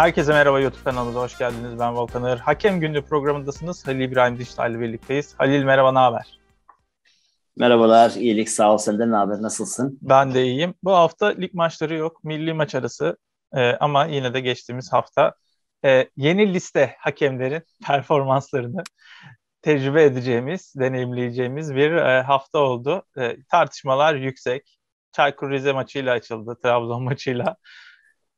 Herkese merhaba YouTube kanalımıza hoş geldiniz. Ben Volkan Ağır. Hakem Günü programındasınız. Halil İbrahim Dijital ile birlikteyiz. Halil merhaba, ne haber? Merhabalar, iyilik sağ ol. Senden ne haber, nasılsın? Ben de iyiyim. Bu hafta lig maçları yok, milli maç arası. Ee, ama yine de geçtiğimiz hafta e, yeni liste hakemlerin performanslarını tecrübe edeceğimiz, deneyimleyeceğimiz bir e, hafta oldu. E, tartışmalar yüksek. Çaykur Rize maçıyla açıldı, Trabzon maçıyla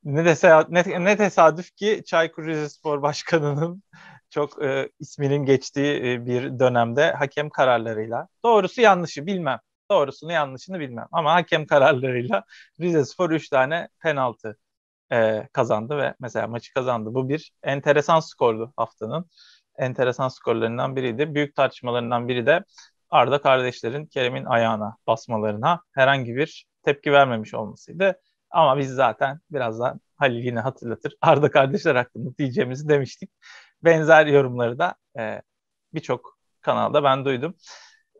ne, dese ne, ne tesadüf ki Çaykur Rizespor Başkanı'nın çok e, isminin geçtiği e, bir dönemde hakem kararlarıyla doğrusu yanlışı bilmem. Doğrusunu yanlışını bilmem ama hakem kararlarıyla Rizespor 3 tane penaltı e, kazandı ve mesela maçı kazandı. Bu bir enteresan skordu haftanın. Enteresan skorlarından biriydi. Büyük tartışmalarından biri de Arda kardeşlerin Kerem'in ayağına basmalarına herhangi bir tepki vermemiş olmasıydı. Ama biz zaten birazdan Halil yine hatırlatır. Arda kardeşler hakkında diyeceğimizi demiştik. Benzer yorumları da e, birçok kanalda ben duydum.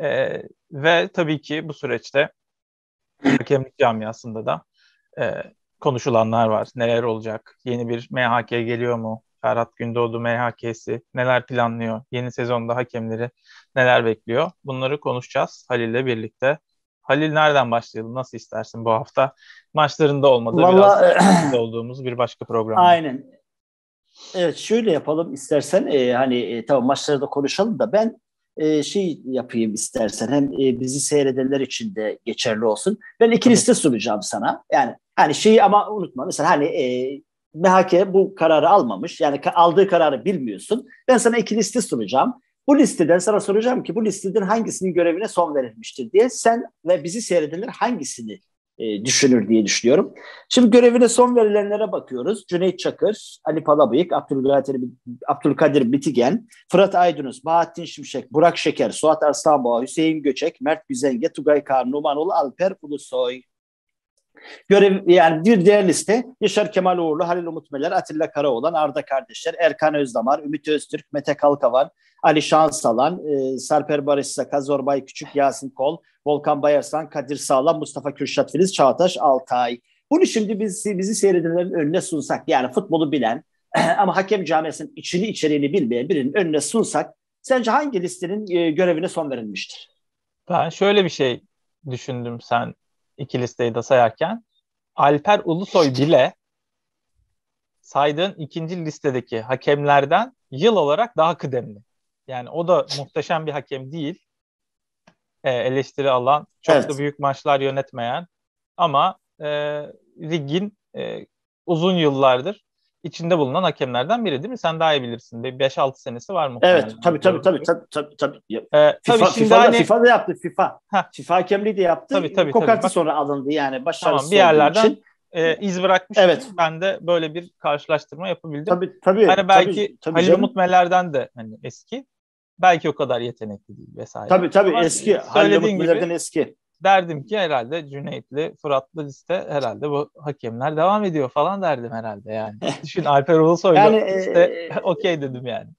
E, ve tabii ki bu süreçte hakemlik camiasında da e, konuşulanlar var. Neler olacak? Yeni bir MHK geliyor mu? Ferhat Gündoğdu MHK'si neler planlıyor? Yeni sezonda hakemleri neler bekliyor? Bunları konuşacağız Halil'le birlikte. Halil nereden başlayalım? Nasıl istersin bu hafta? Maçlarında olmadı Vallahi, biraz olduğumuz bir başka program. Aynen. Evet şöyle yapalım istersen e, hani e, tamam maçları da konuşalım da ben e, şey yapayım istersen hem e, bizi seyredenler için de geçerli olsun. Ben iki evet. liste sunacağım sana. Yani hani şeyi ama unutma mesela hani e, MHK bu kararı almamış. Yani aldığı kararı bilmiyorsun. Ben sana iki liste sunacağım. Bu listeden sana soracağım ki bu listeden hangisinin görevine son verilmiştir diye sen ve bizi seyredenler hangisini e, düşünür diye düşünüyorum. Şimdi görevine son verilenlere bakıyoruz. Cüneyt Çakır, Ali Palabıyık, Abdülkadir, Abdülkadir Bitigen, Fırat Aydınus, Bahattin Şimşek, Burak Şeker, Suat Arslanboğa, Hüseyin Göçek, Mert Güzenge, Tugay Kar, Numanoğlu, Alper Ulusoy. Görev yani bir diğer liste Yaşar Kemal Uğurlu, Halil Umut Meler, Atilla Karaoğlan, Arda Kardeşler, Erkan Özdamar, Ümit Öztürk, Mete var, Ali Şansalan, e, Sarper Barış Saka, Zorbay Küçük, Yasin Kol, Volkan Bayarsan, Kadir Sağlam, Mustafa Kürşat Filiz, Çağataş Altay. Bunu şimdi biz, bizi seyredenlerin önüne sunsak yani futbolu bilen ama hakem camiasının içini içeriğini bilmeyen birinin önüne sunsak sence hangi listenin e, görevine son verilmiştir? Ben şöyle bir şey düşündüm sen iki listeyi de sayarken Alper Ulusoy bile saydığın ikinci listedeki hakemlerden yıl olarak daha kıdemli. Yani o da muhteşem bir hakem değil. E, eleştiri alan, çok evet. da büyük maçlar yönetmeyen ama e, ligin e, uzun yıllardır içinde bulunan hakemlerden biri değil mi? Sen daha iyi bilirsin. 5-6 senesi var mı? Evet tabii tabii tabii tabii tabii. tabii. Ee, FIFA, tabii FIFA, hani... FIFA da yaptı FIFA. Heh. FIFA hakemliği de yaptı. Tabii, tabii, Kokartı tabii. sonra alındı yani başarısı tamam, bir yerlerden E, iz bırakmış. Evet. Ben de böyle bir karşılaştırma yapabildim. Tabii tabii. Hani belki tabii, tabii Halil canım. Umut Meler'den de hani eski. Belki o kadar yetenekli değil vesaire. Tabii tabii Ama eski. Halil Umut Meler'den eski derdim ki herhalde Cüneyt'li, Fırat'lı liste herhalde bu hakemler devam ediyor falan derdim herhalde yani. Düşün Alper Ulusoy'la yani, işte e, okey dedim yani.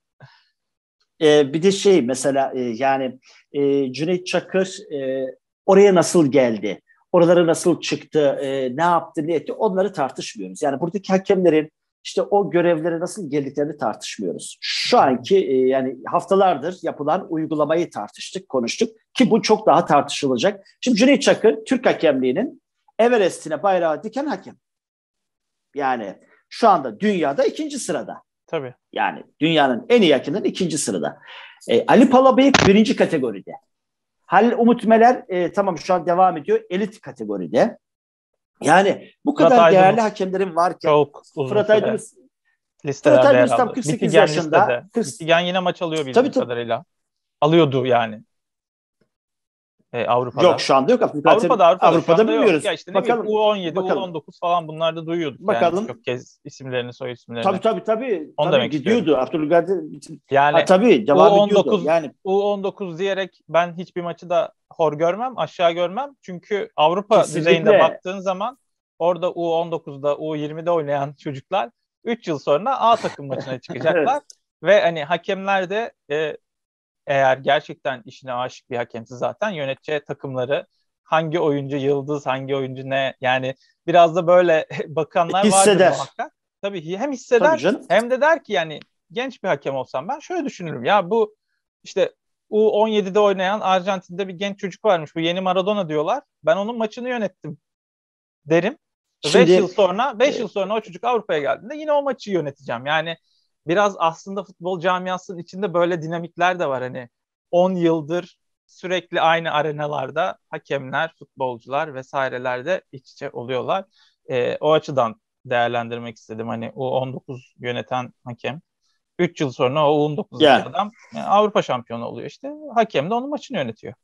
E, bir de şey mesela e, yani e, Cüneyt Çakır e, oraya nasıl geldi? Oralara nasıl çıktı? E, ne yaptı? Ne etti? Onları tartışmıyoruz. Yani buradaki hakemlerin işte o görevlere nasıl geldiklerini tartışmıyoruz. Şu anki e, yani haftalardır yapılan uygulamayı tartıştık, konuştuk ki bu çok daha tartışılacak. Şimdi Cüneyt Çakır Türk hakemliğinin Everest'ine bayrağı diken hakem. Yani şu anda dünyada ikinci sırada. Tabii. Yani dünyanın en iyi hakeminin ikinci sırada. E, Ali Palabıyık birinci kategoride. Halil Umut Meler e, tamam şu an devam ediyor elit kategoride. Yani bu kadar Fırat değerli hakemlerin varken Çok uzun Fırat Aydınus Fırat Aydınus tam 48 Bitigen yaşında. Listede. 40... yine maç alıyor bildiğim tabii, tabii. kadarıyla. Alıyordu yani. E, Avrupa'da. Yok şu anda yok. Afrika Avrupa'da, Avrupa'da, Avrupa'da bilmiyoruz. Ya işte bakalım, U17, U19 falan bunlarda duyuyorduk. Bakalım. Yani çok kez isimlerini, soy isimlerini. Tabii tabii tabii. Onu tabii demek gidiyordu. Abdülkadir yani ha, tabii cevabı U19, gidiyordu. Yani U19 diyerek ben hiçbir maçı da hor görmem, aşağı görmem. Çünkü Avrupa Kesinlikle. düzeyinde baktığın zaman orada U19'da, U20'de oynayan çocuklar 3 yıl sonra A takım maçına çıkacaklar. evet. Ve hani hakemler de e, eğer gerçekten işine aşık bir hakemse zaten yöneteceği takımları hangi oyuncu yıldız, hangi oyuncu ne yani biraz da böyle bakanlar hisseder. vardır muhakkak. Tabii hem hisseder Tabii hem de der ki yani genç bir hakem olsam ben şöyle düşünürüm. Ya bu işte U17'de oynayan Arjantin'de bir genç çocuk varmış. Bu yeni Maradona diyorlar. Ben onun maçını yönettim derim. 5 yıl sonra 5 e... yıl sonra o çocuk Avrupa'ya geldiğinde yine o maçı yöneteceğim. Yani biraz aslında futbol camiasının içinde böyle dinamikler de var. Hani 10 yıldır sürekli aynı arenalarda hakemler, futbolcular vesairelerde iç içe oluyorlar. E, o açıdan değerlendirmek istedim. Hani U19 yöneten hakem 3 yıl sonra o U19 yani. adam e, Avrupa şampiyonu oluyor işte. Hakem de onun maçını yönetiyor.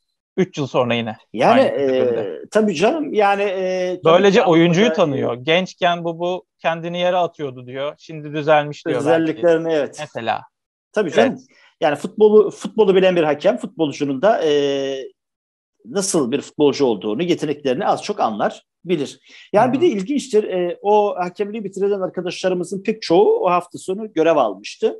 3 yıl sonra yine. Yani e, tabii canım yani e, tabii böylece canım, oyuncuyu da, tanıyor. Gençken bu bu kendini yere atıyordu diyor. Şimdi düzelmiş diyor. Özelliklerini belki. evet. Mesela. Tabii canım. Yani futbolu futbolu bilen bir hakem futbolcunun da e, nasıl bir futbolcu olduğunu, yeteneklerini az çok anlar, bilir. Yani hmm. bir de ilginçtir. E, o hakemliği bitiren arkadaşlarımızın pek çoğu o hafta sonu görev almıştı.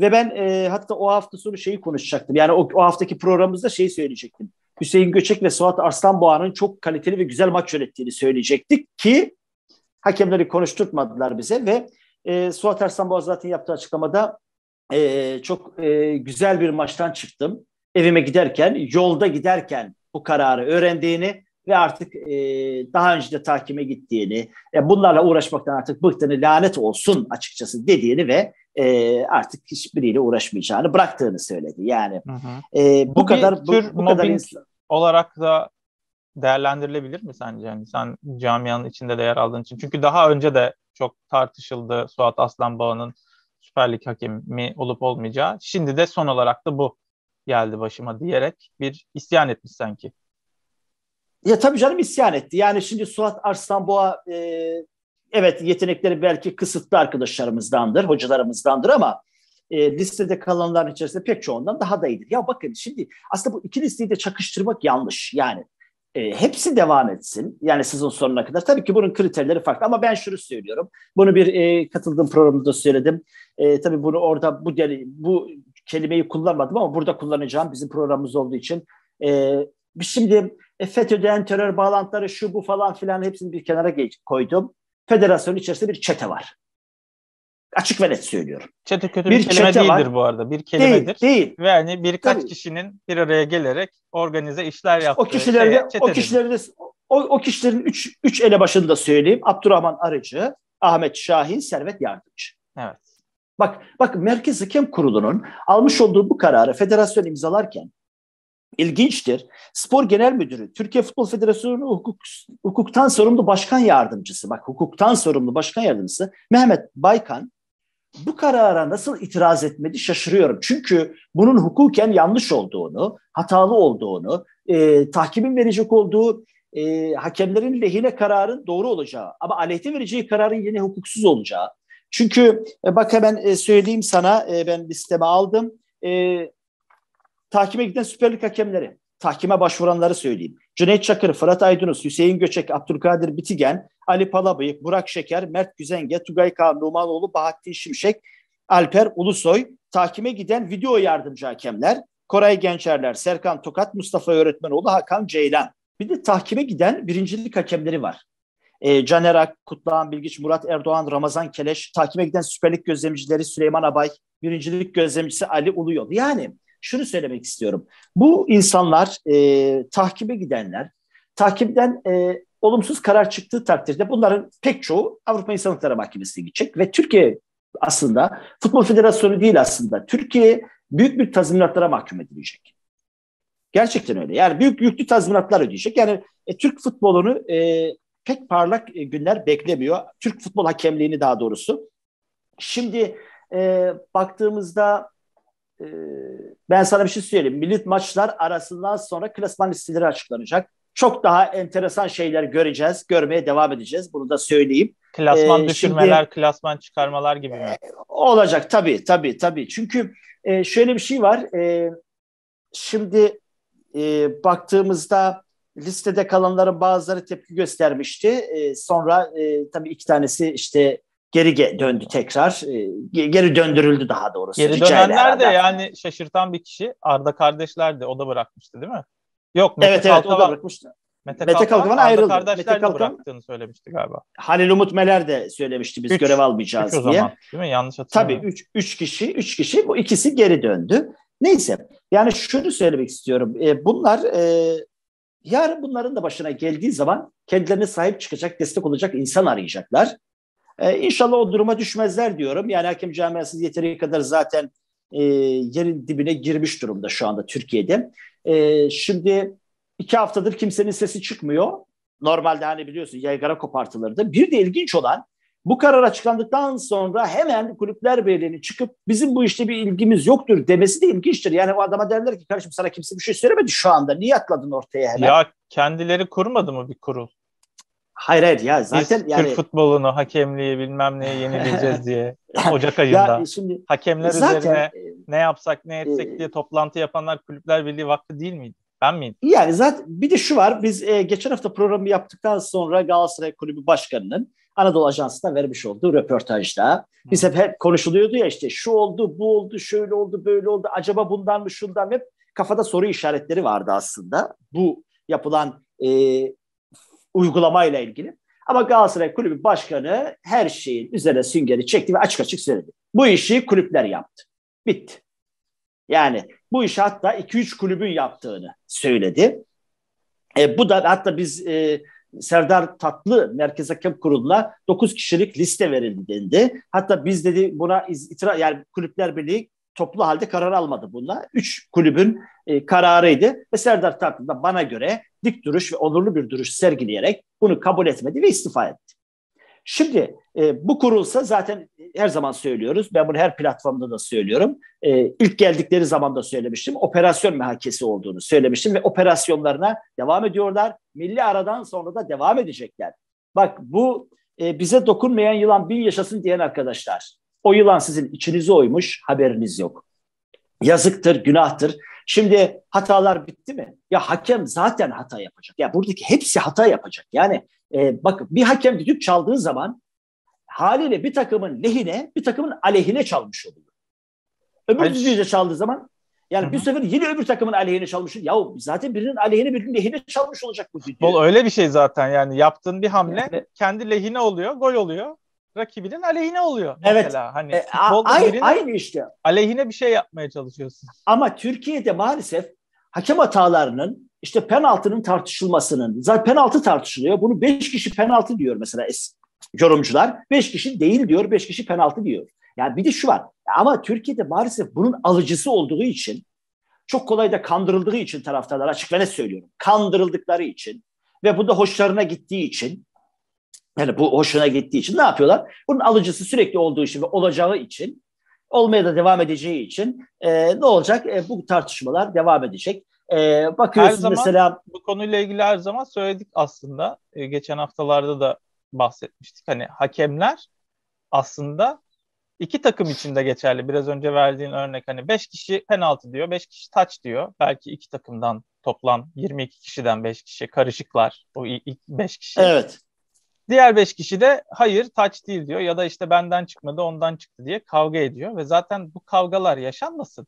Ve ben e, hatta o hafta sonu şeyi konuşacaktım. Yani o, o haftaki programımızda şeyi söyleyecektim. Hüseyin Göçek ve Suat Arslanboğa'nın çok kaliteli ve güzel maç yönettiğini söyleyecektik ki hakemleri konuşturtmadılar bize ve e, Suat Arslanboğa zaten yaptığı açıklamada e, çok e, güzel bir maçtan çıktım. Evime giderken, yolda giderken bu kararı öğrendiğini ve artık e, daha önce de takime gittiğini, e, bunlarla uğraşmaktan artık bıktığını lanet olsun açıkçası dediğini ve e, artık hiçbiriyle uğraşmayacağını bıraktığını söyledi. Yani hı hı. E, bu, bu kadar bu, bu kadar insan... olarak da değerlendirilebilir mi sence? Yani sen camianın içinde de yer aldığın için. Çünkü daha önce de çok tartışıldı Suat Aslanbağ'ın Süper Lig hakemi olup olmayacağı. Şimdi de son olarak da bu geldi başıma diyerek bir isyan etmiş sanki. Ya tabii canım isyan etti. Yani şimdi Suat Arslanboğa e, evet yetenekleri belki kısıtlı arkadaşlarımızdandır, hocalarımızdandır ama e, listede kalanların içerisinde pek çoğundan daha da iyidir. Ya bakın şimdi aslında bu iki listeyi de çakıştırmak yanlış yani. E, hepsi devam etsin yani sizin sonuna kadar. Tabii ki bunun kriterleri farklı ama ben şunu söylüyorum. Bunu bir e, katıldığım programda söyledim. E, tabii bunu orada bu bu kelimeyi kullanmadım ama burada kullanacağım bizim programımız olduğu için. E, şimdi e, FETÖ'den terör bağlantıları şu bu falan filan hepsini bir kenara koydum federasyonun içerisinde bir çete var. Açık ve net söylüyorum. Çete kötü bir, bir kelime değildir var. bu arada. Bir kelimedir. Değil, değil. Ve yani birkaç Tabii. kişinin bir araya gelerek organize işler yaptığı o kişilerde, şeye, o kişilerde o, o kişilerin üç, üç ele başında söyleyeyim. Abdurrahman Arıcı, Ahmet Şahin, Servet Yardımcı. Evet. Bak, bak Merkez Hakem Kurulu'nun almış olduğu bu kararı federasyon imzalarken ilginçtir. Spor Genel Müdürü, Türkiye Futbol Federasyonu hukuk, hukuktan sorumlu başkan yardımcısı, bak hukuktan sorumlu başkan yardımcısı Mehmet Baykan bu karara nasıl itiraz etmedi şaşırıyorum. Çünkü bunun hukuken yanlış olduğunu, hatalı olduğunu, e, tahkimin verecek olduğu e, hakemlerin lehine kararın doğru olacağı ama aleyhte vereceği kararın yine hukuksuz olacağı. Çünkü e, bak hemen e, söyleyeyim sana e, ben listeme aldım. E, tahkime giden Süper Lig hakemleri, tahkime başvuranları söyleyeyim. Cüneyt Çakır, Fırat Aydınus, Hüseyin Göçek, Abdülkadir Bitigen, Ali Palabıyık, Burak Şeker, Mert Güzenge, Tugay Kağan, Numanoğlu, Bahattin Şimşek, Alper Ulusoy, tahkime giden video yardımcı hakemler, Koray Gençerler, Serkan Tokat, Mustafa Öğretmenoğlu, Hakan Ceylan. Bir de tahkime giden birincilik hakemleri var. E, Caner Ak, Kutluhan Bilgiç, Murat Erdoğan, Ramazan Keleş, takime giden süperlik gözlemcileri Süleyman Abay, birincilik gözlemcisi Ali Uluyol. Yani şunu söylemek istiyorum. Bu insanlar e, tahkibe gidenler, takipten e, olumsuz karar çıktığı takdirde bunların pek çoğu Avrupa İnsan Hakları Mahkemesi'ne gidecek ve Türkiye aslında Futbol Federasyonu değil aslında. Türkiye büyük bir tazminatlara mahkum edilecek. Gerçekten öyle. Yani büyük yüklü tazminatlar ödeyecek. Yani e, Türk futbolunu e, pek parlak e, günler beklemiyor. Türk futbol hakemliğini daha doğrusu. Şimdi e, baktığımızda e, ben sana bir şey söyleyeyim. Milli maçlar arasından sonra klasman listeleri açıklanacak. Çok daha enteresan şeyler göreceğiz, görmeye devam edeceğiz. Bunu da söyleyeyim. Klasman ee, düşürmeler, şimdi, klasman çıkarmalar gibi mi? E, olacak tabii, tabii, tabii. Çünkü e, şöyle bir şey var. E, şimdi e, baktığımızda listede kalanların bazıları tepki göstermişti. E, sonra e, tabii iki tanesi işte geri döndü tekrar. Ee, geri döndürüldü daha doğrusu. Geri dönenler de yani şaşırtan bir kişi Arda kardeşler de o da bırakmıştı değil mi? Yok Mete evet, Kalkavan, evet, o da bırakmıştı. Mete, Mete Kalkavan, ayrıldı. Kardeşler Mete Kalkavan, de bıraktığını söylemişti galiba. Halil Umut Meler de söylemişti biz üç, görev almayacağız üç o diye. Zaman, değil mi? Yanlış hatırlamıyorum. Tabii 3 kişi, üç kişi bu ikisi geri döndü. Neyse yani şunu söylemek istiyorum. E, bunlar e, yarın bunların da başına geldiği zaman kendilerine sahip çıkacak, destek olacak insan arayacaklar. E, inşallah o duruma düşmezler diyorum. Yani hakim camiası yeteri kadar zaten e, yerin dibine girmiş durumda şu anda Türkiye'de. E, şimdi iki haftadır kimsenin sesi çıkmıyor. Normalde hani biliyorsun yaygara kopartılırdı. Bir de ilginç olan bu karar açıklandıktan sonra hemen kulüpler birliğini çıkıp bizim bu işte bir ilgimiz yoktur demesi de ilginçtir. Yani o adama derler ki kardeşim sana kimse bir şey söylemedi şu anda. Niye atladın ortaya hemen? Ya kendileri kurmadı mı bir kurul? Hayır hayır ya zaten Biz yani Türk futbolunu hakemliği bilmem neye yenileceğiz diye Ocak ayında ya e, şimdi, hakemler zaten, üzerine e, ne yapsak ne etsek e, diye toplantı yapanlar kulüpler birliği vakti değil miydi? Ben miyim? Yani zaten bir de şu var biz e, geçen hafta programı yaptıktan sonra Galatasaray Kulübü Başkanı'nın Anadolu Ajansı'na vermiş olduğu röportajda biz hep, hep konuşuluyordu ya işte şu oldu bu oldu şöyle oldu böyle oldu acaba bundan mı şundan mı kafada soru işaretleri vardı aslında bu yapılan e, uygulamayla ilgili. Ama Galatasaray Kulübü Başkanı her şeyin üzerine süngeri çekti ve açık açık söyledi. Bu işi kulüpler yaptı. Bitti. Yani bu iş hatta 2-3 kulübün yaptığını söyledi. E, bu da hatta biz e, Serdar Tatlı Merkez Hakem Kurulu'na 9 kişilik liste verildi dendi. Hatta biz dedi buna itira yani Kulüpler Birliği toplu halde karar almadı bunlar. Üç kulübün e, kararıydı ve Serdar Tatar da bana göre dik duruş ve onurlu bir duruş sergileyerek bunu kabul etmedi ve istifa etti. Şimdi e, bu kurulsa zaten her zaman söylüyoruz. Ben bunu her platformda da söylüyorum. E, ilk geldikleri zaman da söylemiştim. Operasyon mehakesi olduğunu söylemiştim ve operasyonlarına devam ediyorlar. Milli aradan sonra da devam edecekler. Bak bu e, bize dokunmayan yılan bin yaşasın diyen arkadaşlar. O yılan sizin içinize oymuş, haberiniz yok. Yazıktır, günahtır. Şimdi hatalar bitti mi? Ya hakem zaten hata yapacak. Ya buradaki hepsi hata yapacak. Yani e, bakın bir hakem düdük çaldığı zaman haliyle bir takımın lehine, bir takımın aleyhine çalmış oluyor. Öbür Hayır. düdüğü de çaldığı zaman yani Hı-hı. bir sefer yine öbür takımın aleyhine çalmış. Ya zaten birinin aleyhine birinin lehine çalmış olacak bu düdüğü. Futbol öyle bir şey zaten yani yaptığın bir hamle yani, kendi lehine oluyor, gol oluyor rakibinin aleyhine oluyor evet. mesela. Hani e, a, aynı, aynı işte. Aleyhine bir şey yapmaya çalışıyorsun. Ama Türkiye'de maalesef hakem hatalarının işte penaltının tartışılmasının zaten penaltı tartışılıyor. Bunu beş kişi penaltı diyor mesela yorumcular. Beş kişi değil diyor, beş kişi penaltı diyor. Yani bir de şu var. Ama Türkiye'de maalesef bunun alıcısı olduğu için çok kolay da kandırıldığı için taraftarlar açık ve net söylüyorum. Kandırıldıkları için ve bu da hoşlarına gittiği için yani bu hoşuna gittiği için ne yapıyorlar? Bunun alıcısı sürekli olduğu için ve olacağı için, olmaya da devam edeceği için e, ne olacak? E, bu tartışmalar devam edecek. E, bakıyorsun her zaman, mesela... Bu konuyla ilgili her zaman söyledik aslında. E, geçen haftalarda da bahsetmiştik. Hani hakemler aslında iki takım için de geçerli. Biraz önce verdiğin örnek hani 5 kişi penaltı diyor, 5 kişi taç diyor. Belki iki takımdan toplam 22 kişiden 5 kişi karışıklar. O ilk 5 kişi. Evet. Diğer beş kişi de hayır taç değil diyor ya da işte benden çıkmadı ondan çıktı diye kavga ediyor ve zaten bu kavgalar yaşanmasın.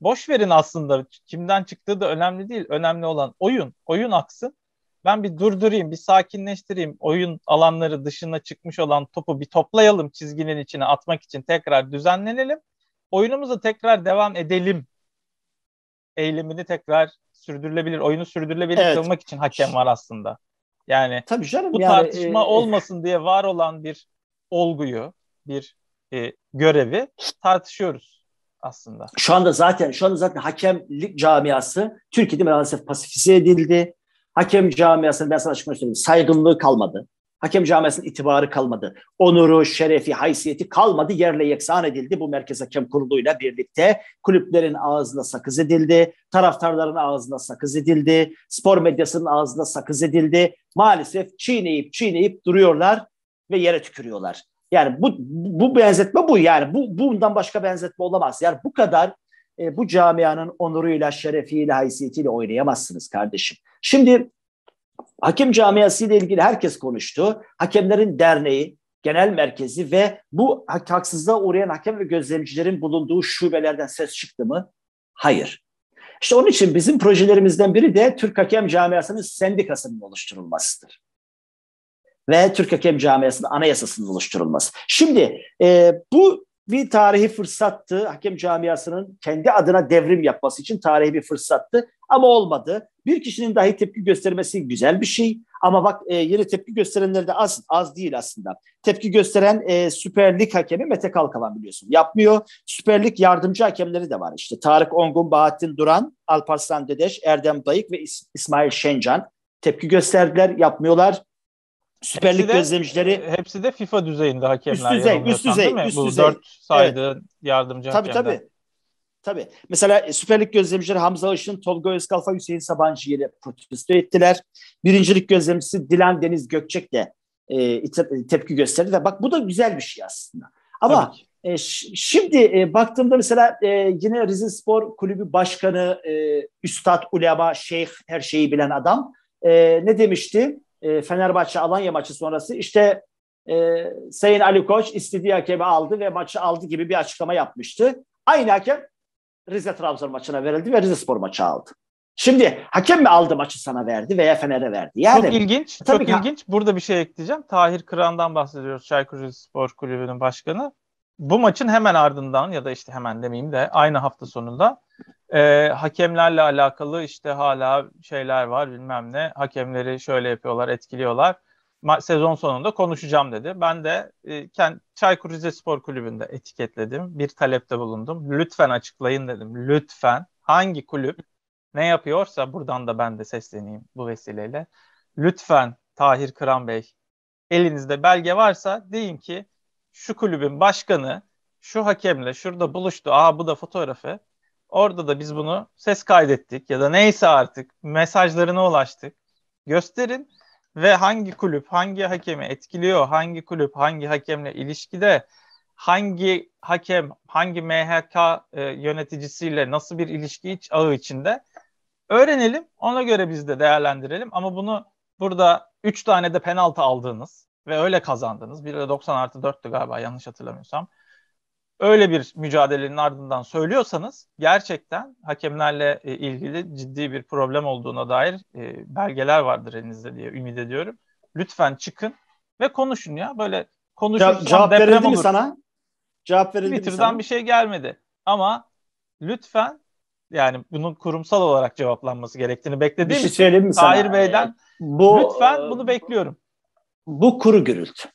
Boş verin aslında kimden çıktığı da önemli değil. Önemli olan oyun. Oyun aksın. Ben bir durdurayım, bir sakinleştireyim. Oyun alanları dışına çıkmış olan topu bir toplayalım çizginin içine atmak için tekrar düzenlenelim. Oyunumuza tekrar devam edelim. Eylemini tekrar sürdürülebilir, oyunu sürdürülebilir evet. kılmak için hakem var aslında. Yani Tabii canım, bu yani, tartışma e, olmasın diye var olan bir olguyu, bir e, görevi tartışıyoruz aslında. Şu anda zaten şu anda zaten hakemlik camiası Türkiye'de maalesef pasifize edildi. Hakem camiasının ben sana açıkça söyleyeyim saygınlığı kalmadı. Hakem camiasının itibarı kalmadı. Onuru, şerefi, haysiyeti kalmadı. Yerle yeksan edildi bu Merkez Hakem Kurulu'yla birlikte. Kulüplerin ağzına sakız edildi. Taraftarların ağzına sakız edildi. Spor medyasının ağzına sakız edildi. Maalesef çiğneyip çiğneyip duruyorlar ve yere tükürüyorlar. Yani bu, bu benzetme bu yani bu bundan başka benzetme olamaz. Yani bu kadar e, bu camianın onuruyla, şerefiyle, haysiyetiyle oynayamazsınız kardeşim. Şimdi Hakem camiası ile ilgili herkes konuştu. Hakemlerin derneği, genel merkezi ve bu haksızlığa uğrayan hakem ve gözlemcilerin bulunduğu şubelerden ses çıktı mı? Hayır. İşte onun için bizim projelerimizden biri de Türk Hakem Camiası'nın sendikasının oluşturulmasıdır. Ve Türk Hakem Camiası'nın anayasasının oluşturulması. Şimdi e, bu bir tarihi fırsattı. Hakem camiasının kendi adına devrim yapması için tarihi bir fırsattı. Ama olmadı. Bir kişinin dahi tepki göstermesi güzel bir şey. Ama bak e, yine tepki gösterenler de az, az değil aslında. Tepki gösteren e, Süper Lig hakemi Mete Kalkavan biliyorsun. Yapmıyor. Süper Lig yardımcı hakemleri de var işte. Tarık Ongun, Bahattin Duran, Alparslan Dedeş, Erdem Dayık ve İsmail Şencan. Tepki gösterdiler, yapmıyorlar. Süper Lig gözlemcileri hepsi de FIFA düzeyinde hakemler. Üst düzey, üst düzey, üst Bu düzey. dört saydığı evet. yardımcı tabii, hakemler. Tabii tabii. Mesela e, Süper Lig gözlemcileri Hamza Işın, Tolga Özkalfa, Hüseyin Sabancı Sabancı'yı protesto ettiler. Birincilik gözlemcisi Dilan Deniz Gökçek de e, tepki gösterdi ve bak bu da güzel bir şey aslında. Ama e, şimdi e, baktığımda mesela e, yine Rize Spor Kulübü Başkanı e, Üstad Ulema Şeyh her şeyi bilen adam e, ne demişti? E, Fenerbahçe Alanya maçı sonrası işte e, Sayın Ali Koç istediği hakemi aldı ve maçı aldı gibi bir açıklama yapmıştı. Aynı hakem Rize Trabzon maçına verildi ve Rize Spor maçı aldı. Şimdi hakem mi aldı maçı sana verdi veya Fener'e verdi? Yani, çok ilginç. E, tabii çok ki... ilginç. Burada bir şey ekleyeceğim. Tahir Kıran'dan bahsediyoruz. Çaykur Rizespor Kulübü'nün başkanı. Bu maçın hemen ardından ya da işte hemen demeyeyim de aynı hafta sonunda e, hakemlerle alakalı işte hala şeyler var bilmem ne. Hakemleri şöyle yapıyorlar, etkiliyorlar. sezon sonunda konuşacağım dedi. Ben de e, kend- Çaykur Rizespor Kulübü'nde etiketledim. Bir talepte bulundum. Lütfen açıklayın dedim. Lütfen hangi kulüp ne yapıyorsa buradan da ben de sesleneyim bu vesileyle. Lütfen Tahir Kıran Bey elinizde belge varsa deyin ki şu kulübün başkanı şu hakemle şurada buluştu. Aa bu da fotoğrafı. Orada da biz bunu ses kaydettik ya da neyse artık mesajlarına ulaştık. Gösterin ve hangi kulüp hangi hakemi etkiliyor, hangi kulüp hangi hakemle ilişkide, hangi hakem hangi MHK e, yöneticisiyle nasıl bir ilişki iç ağı içinde öğrenelim. Ona göre biz de değerlendirelim ama bunu burada 3 tane de penaltı aldığınız ve öyle kazandınız. Biri de 90 artı 4'tü galiba yanlış hatırlamıyorsam öyle bir mücadelenin ardından söylüyorsanız gerçekten hakemlerle e, ilgili ciddi bir problem olduğuna dair e, belgeler vardır elinizde diye ümit ediyorum. Lütfen çıkın ve konuşun ya. Böyle konuşursan cevap deprem verildi olur. mi sana? Cevap verildi Twitter'dan mi sana? bir şey gelmedi. Ama lütfen yani bunun kurumsal olarak cevaplanması gerektiğini beklediğim bir şey için mi sana? Tahir Bey'den bu, lütfen bunu e, bekliyorum. Bu kuru gürültü.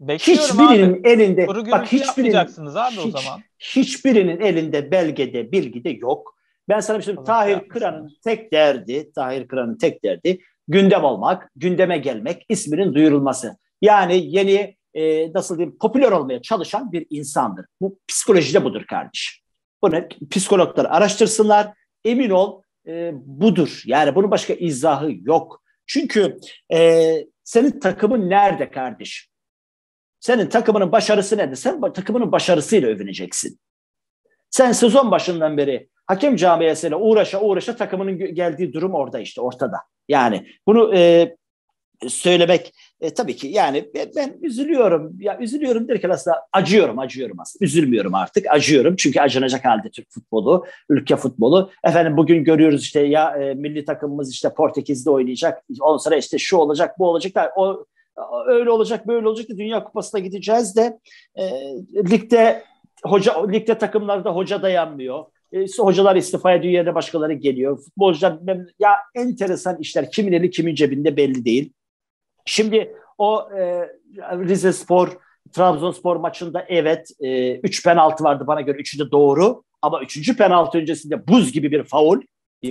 Bekliyorum hiçbirinin abi. elinde bak hiçbirinin abi hiç, o zaman. Hiçbirinin elinde belgede, bilgide yok. Ben sana bir şey Tahir Kıran'ın tek derdi, Tahir Kıran'ın tek derdi gündem olmak, gündeme gelmek, isminin duyurulması. Yani yeni e, nasıl diyeyim popüler olmaya çalışan bir insandır. Bu psikolojide budur kardeşim. Bunu psikologlar araştırsınlar. Emin ol e, budur. Yani bunun başka izahı yok. Çünkü e, senin takımın nerede kardeşim? Senin takımının başarısı nedir? Sen takımının başarısıyla övüneceksin. Sen sezon başından beri hakem camiasıyla uğraşa uğraşa takımının geldiği durum orada işte ortada. Yani bunu e, söylemek e, tabii ki yani ben, ben üzülüyorum. Ya üzülüyorum derken aslında acıyorum, acıyorum aslında. Üzülmüyorum artık, acıyorum. Çünkü acınacak halde Türk futbolu, ülke futbolu. Efendim bugün görüyoruz işte ya e, milli takımımız işte Portekiz'de oynayacak. Ondan sonra işte şu olacak, bu olacak. O öyle olacak böyle olacak da Dünya Kupası'na gideceğiz de e, ligde hoca ligde takımlarda hoca dayanmıyor. E, hocalar istifaya dünyada başkaları geliyor. Futbolcular ya enteresan işler kimin eli kimin cebinde belli değil. Şimdi o e, Rize Spor Trabzonspor maçında evet e, üç penaltı vardı bana göre. Üçü de doğru. Ama üçüncü penaltı öncesinde buz gibi bir faul.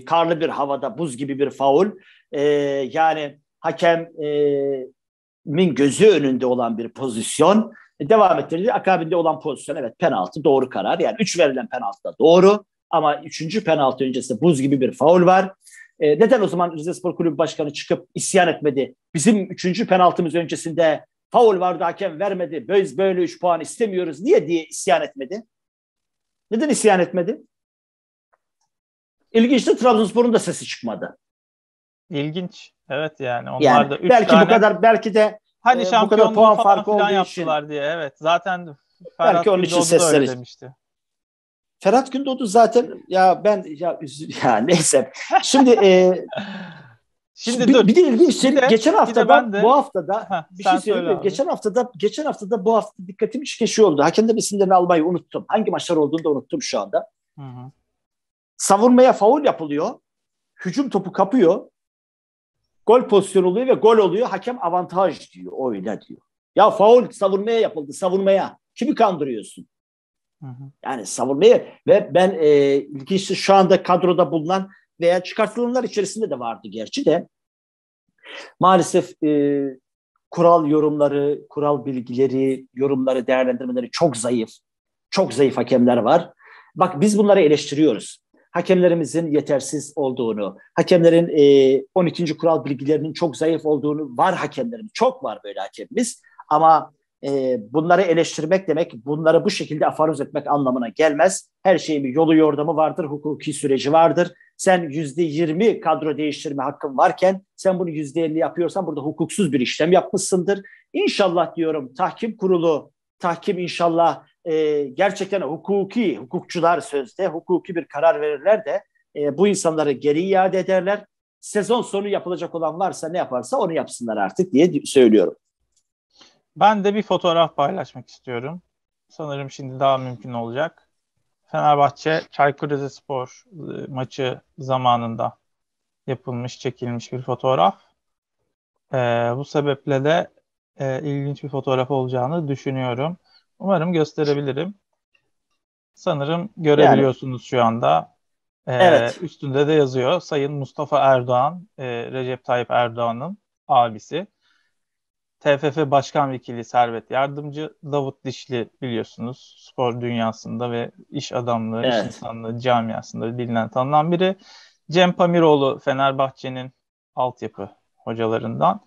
Karlı bir havada buz gibi bir faul. E, yani hakem e, min gözü önünde olan bir pozisyon. E, devam ettirildi. Akabinde olan pozisyon evet penaltı doğru karar. Yani 3 verilen penaltı da doğru. Ama 3. penaltı öncesinde buz gibi bir faul var. E, neden o zaman Rize Spor Kulübü Başkanı çıkıp isyan etmedi? Bizim 3. penaltımız öncesinde faul vardı hakem vermedi. Biz böyle 3 puan istemiyoruz. Niye diye isyan etmedi? Neden isyan etmedi? İlginçti Trabzonspor'un da sesi çıkmadı. İlginç. Evet yani onlar yani, da 3 belki tane... bu kadar belki de hani e, bu kadar puan farkı olduğu için diye evet zaten Ferhat belki onun için sesleri demişti. Ferhat Gündoğdu zaten ya ben ya, ya neyse. Şimdi e, Şimdi bir, dur. bir de ilginç şey, geçen hafta ben de, bu hafta da bir şey söyleyeyim. Geçen hafta da geçen hafta da bu hafta dikkatimi çeken şey oldu. Hakemler isimlerini almayı unuttum. Hangi maçlar olduğunu da unuttum şu anda. Hı hı. Savunmaya faul yapılıyor. Hücum topu kapıyor. Gol pozisyonu oluyor ve gol oluyor. Hakem avantaj diyor. Oyna diyor. Ya faul savunmaya yapıldı. Savunmaya. Kimi kandırıyorsun? Yani savunmaya ve ben e, ilginçti şu anda kadroda bulunan veya çıkartılanlar içerisinde de vardı gerçi de maalesef e, kural yorumları, kural bilgileri, yorumları, değerlendirmeleri çok zayıf. Çok zayıf hakemler var. Bak biz bunları eleştiriyoruz hakemlerimizin yetersiz olduğunu, hakemlerin e, 12. kural bilgilerinin çok zayıf olduğunu var hakemlerimiz. Çok var böyle hakemimiz. Ama e, bunları eleştirmek demek bunları bu şekilde afaruz etmek anlamına gelmez. Her şeyin bir yolu yordamı vardır, hukuki süreci vardır. Sen yüzde yirmi kadro değiştirme hakkın varken sen bunu yüzde elli yapıyorsan burada hukuksuz bir işlem yapmışsındır. İnşallah diyorum tahkim kurulu, tahkim inşallah e, gerçekten hukuki, hukukçular sözde hukuki bir karar verirler de e, bu insanları geri iade ederler. Sezon sonu yapılacak olan varsa ne yaparsa onu yapsınlar artık diye söylüyorum. Ben de bir fotoğraf paylaşmak istiyorum. Sanırım şimdi daha mümkün olacak. Fenerbahçe Çaykur Rizespor e, maçı zamanında yapılmış, çekilmiş bir fotoğraf. Ee, bu sebeple de e, ilginç bir fotoğraf olacağını düşünüyorum. Umarım gösterebilirim. Sanırım görebiliyorsunuz yani, şu anda. Ee, evet. Üstünde de yazıyor. Sayın Mustafa Erdoğan, e, Recep Tayyip Erdoğan'ın abisi. TFF Başkan Vekili Servet Yardımcı Davut Dişli biliyorsunuz spor dünyasında ve iş adamlığı, evet. iş insanlığı camiasında bilinen tanınan biri. Cem Pamiroğlu Fenerbahçe'nin altyapı hocalarından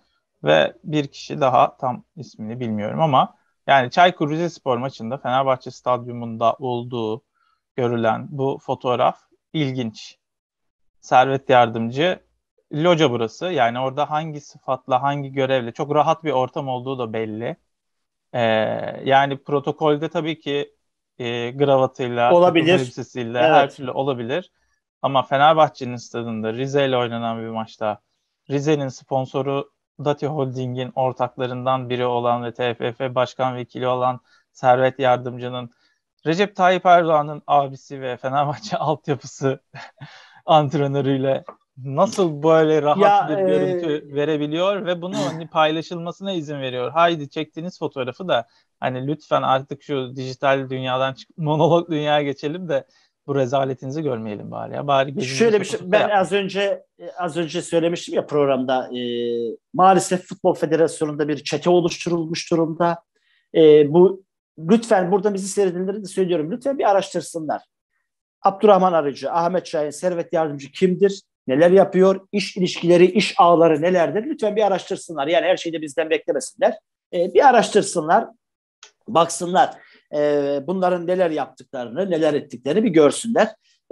ve bir kişi daha tam ismini bilmiyorum ama yani Çaykur Rizespor maçında Fenerbahçe stadyumunda olduğu görülen bu fotoğraf ilginç. Servet Yardımcı loca burası. Yani orada hangi sıfatla, hangi görevle çok rahat bir ortam olduğu da belli. Ee, yani protokolde tabii ki e, gravatıyla, olabilir. elbisesiyle evet. her türlü olabilir. Ama Fenerbahçe'nin stadında Rize ile oynanan bir maçta Rize'nin sponsoru Dati Holding'in ortaklarından biri olan ve TFF Başkan Vekili olan Servet Yardımcı'nın Recep Tayyip Erdoğan'ın abisi ve Fenerbahçe altyapısı antrenörüyle nasıl böyle rahat ya, bir e... görüntü verebiliyor ve bunu hani paylaşılmasına izin veriyor. Haydi çektiğiniz fotoğrafı da hani lütfen artık şu dijital dünyadan çık monolog dünyaya geçelim de bu rezaletinizi görmeyelim bari ya. Bari Şöyle bir şey ben yapmayayım. az önce az önce söylemiştim ya programda e, maalesef Futbol Federasyonu'nda bir çete oluşturulmuş durumda. E, bu lütfen burada bizi seyredenleri de söylüyorum. Lütfen bir araştırsınlar. Abdurrahman Arıcı, Ahmet Şahin, Servet Yardımcı kimdir? Neler yapıyor? İş ilişkileri, iş ağları nelerdir? Lütfen bir araştırsınlar. Yani her şeyi de bizden beklemesinler. E, bir araştırsınlar, baksınlar e, bunların neler yaptıklarını, neler ettiklerini bir görsünler.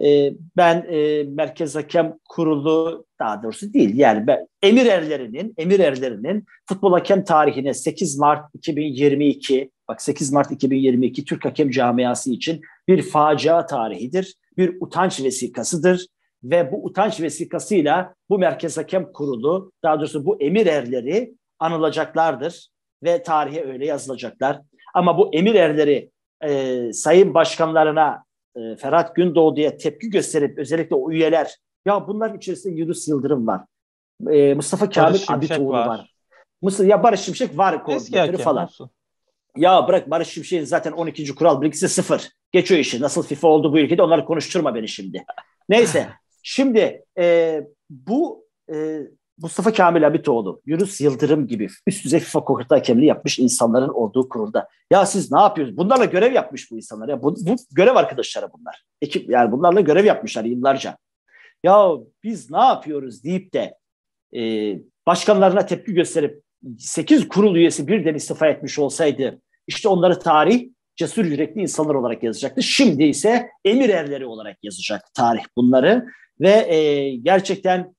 E, ben e, Merkez Hakem Kurulu daha doğrusu değil yani ben, emir erlerinin, emir erlerinin futbol hakem tarihine 8 Mart 2022 bak 8 Mart 2022 Türk hakem camiası için bir facia tarihidir, bir utanç vesikasıdır ve bu utanç vesikasıyla bu Merkez Hakem Kurulu daha doğrusu bu emir erleri anılacaklardır ve tarihe öyle yazılacaklar. Ama bu emir erleri e, sayın başkanlarına e, Ferhat Gündoğdu diye tepki gösterip özellikle o üyeler ya bunlar içerisinde Yunus Yıldırım var. E, Mustafa Kamil Abitoğlu var. var. Mustafa, ya Barış Şimşek var koordinatörü falan. Ya bırak Barış Şimşek'in zaten 12. kural bilgisi sıfır. Geç o işi. Nasıl FIFA oldu bu ülkede onları konuşturma beni şimdi. Neyse. Şimdi e, bu e, Mustafa Kamil Abitoğlu, Yunus Yıldırım gibi üst düzey FIFA kokartı hakemliği yapmış insanların olduğu kurulda. Ya siz ne yapıyorsunuz? Bunlarla görev yapmış bu insanlar. Ya bu, bu görev arkadaşları bunlar. Ekip yani bunlarla görev yapmışlar yıllarca. Ya biz ne yapıyoruz deyip de e, başkanlarına tepki gösterip 8 kurul üyesi birden istifa etmiş olsaydı işte onları tarih cesur yürekli insanlar olarak yazacaktı. Şimdi ise emir erleri olarak yazacak tarih bunları ve e, gerçekten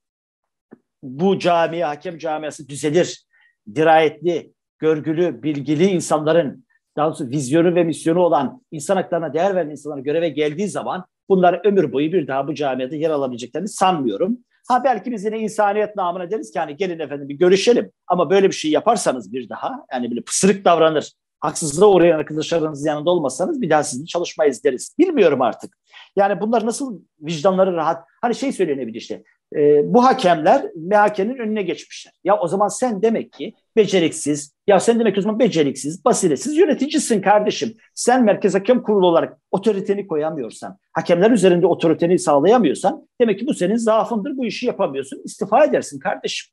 bu cami, hakem camiası düzelir. Dirayetli, görgülü, bilgili insanların daha doğrusu vizyonu ve misyonu olan insan haklarına değer veren insanlara göreve geldiği zaman bunlar ömür boyu bir daha bu camiada yer alabileceklerini sanmıyorum. Ha belki biz yine insaniyet namına deriz ki hani gelin efendim bir görüşelim ama böyle bir şey yaparsanız bir daha yani böyle pısırık davranır, haksızlığa uğrayan arkadaşlarınızın yanında olmasanız bir daha sizinle çalışmayız deriz. Bilmiyorum artık. Yani bunlar nasıl vicdanları rahat, hani şey söylenebilir işte e, bu hakemler MHK'nin önüne geçmişler. Ya o zaman sen demek ki beceriksiz, ya sen demek ki o zaman beceriksiz, basiretsiz yöneticisin kardeşim. Sen Merkez Hakem Kurulu olarak otoriteni koyamıyorsan, hakemler üzerinde otoriteni sağlayamıyorsan demek ki bu senin zaafındır, bu işi yapamıyorsun, istifa edersin kardeşim.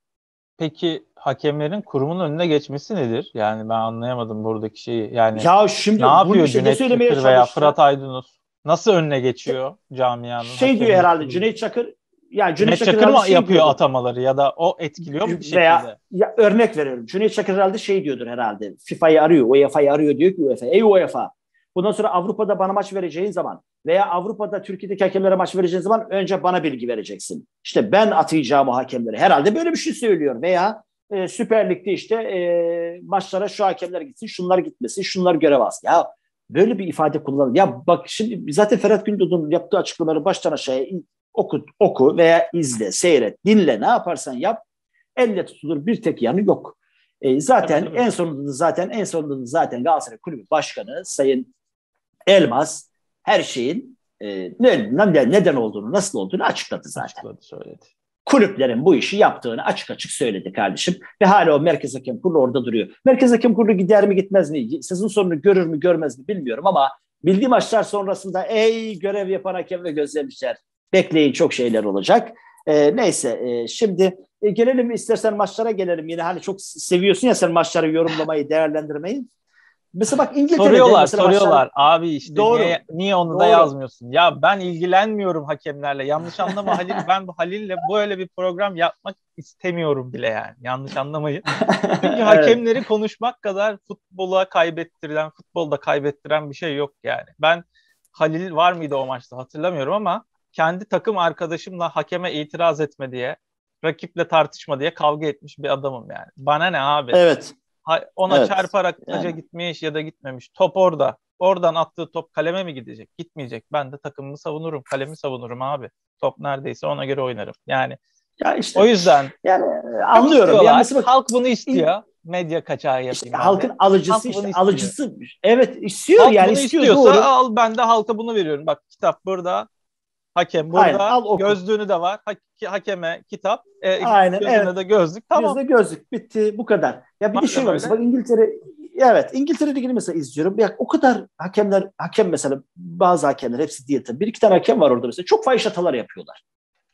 Peki hakemlerin kurumun önüne geçmesi nedir? Yani ben anlayamadım buradaki şeyi. Yani ya şimdi ne yapıyor işte Cüneyt Çakır veya Fırat Aydınus? Nasıl önüne geçiyor camianın? Şey diyor herhalde Cüneyt Çakır yani Cüneyt Çakır, Çakır mı şey yapıyor diyordu. atamaları ya da o etkiliyor mu bir şekilde? Veya ya, örnek veriyorum. Cüneyt Çakır herhalde şey diyordur herhalde. FIFA'yı arıyor, UEFA'yı arıyor diyor ki UEFA. Ey UEFA Bundan sonra Avrupa'da bana maç vereceğin zaman veya Avrupa'da Türkiye'deki hakemlere maç vereceğin zaman önce bana bilgi vereceksin. İşte ben atayacağım o hakemleri. Herhalde böyle bir şey söylüyor. Veya e, Süper Lig'de işte e, maçlara şu hakemler gitsin, şunlar gitmesin, şunlar görev alsın. Ya böyle bir ifade kullanılır. Ya bak şimdi zaten Ferhat Gündüz'ün yaptığı açıklamaları baştan aşağıya oku, oku veya izle, seyret, dinle ne yaparsan yap. Elle tutulur bir tek yanı yok. E, zaten evet, en sonunda zaten en sonunda zaten Galatasaray Kulübü Başkanı Sayın Elmas her şeyin e, neden, neden olduğunu, nasıl olduğunu açıkladı zaten. Açıkladı, söyledi. Kulüplerin bu işi yaptığını açık açık söyledi kardeşim. Ve hala o Merkez Hakem Kurulu orada duruyor. Merkez Hakem Kurulu gider mi gitmez mi, Sizin sonunu görür mü görmez mi bilmiyorum ama bildiğim maçlar sonrasında ey görev yapan hakem ve gözlemişler Bekleyin çok şeyler olacak. E, neyse e, şimdi e, gelelim istersen maçlara gelelim. Yine hani çok seviyorsun ya sen maçları yorumlamayı, değerlendirmeyi. Mesela bak İngiltere'de soruyorlar, mesela soruyorlar. Maçlar... Abi işte Doğru. niye, niye onu Doğru. da yazmıyorsun? Ya ben ilgilenmiyorum hakemlerle. Yanlış anlama Halil. Ben bu Halil'le böyle bir program yapmak istemiyorum bile yani. Yanlış anlamayın. Çünkü hakemleri konuşmak kadar futbola kaybettiren futbolda kaybettiren bir şey yok yani. Ben Halil var mıydı o maçta hatırlamıyorum ama kendi takım arkadaşımla hakeme itiraz etme diye, rakiple tartışma diye kavga etmiş bir adamım yani. Bana ne abi? Evet. Ha, ona evet. çarparak yani. gitmiş ya da gitmemiş. Top orada. Oradan attığı top kaleme mi gidecek? Gitmeyecek. Ben de takımımı savunurum, kalemi savunurum abi. Top neredeyse ona göre oynarım. Yani ya işte, o yüzden yani e, anlıyorum. Yani mesela, halk bunu istiyor. Medya kaçağı yapayım. İşte halkın alıcısı halk işte alıcısı. Evet istiyor halk yani bunu istiyor. Doğru. al ben de halka bunu veriyorum. Bak kitap burada. Hakem burada. Aynen, al oku. Gözlüğünü de var. Ha- hakeme kitap. E, Aynen. evet. de gözlük. Tamam. Gözde gözlük. Bitti. Bu kadar. Ya bir de şey var. Mesela, bak İngiltere evet İngiltere Ligi'ni mesela izliyorum. Ya o kadar hakemler hakem mesela bazı hakemler hepsi diye tabii. Bir iki tane hakem var orada mesela. Çok fahiş hatalar yapıyorlar.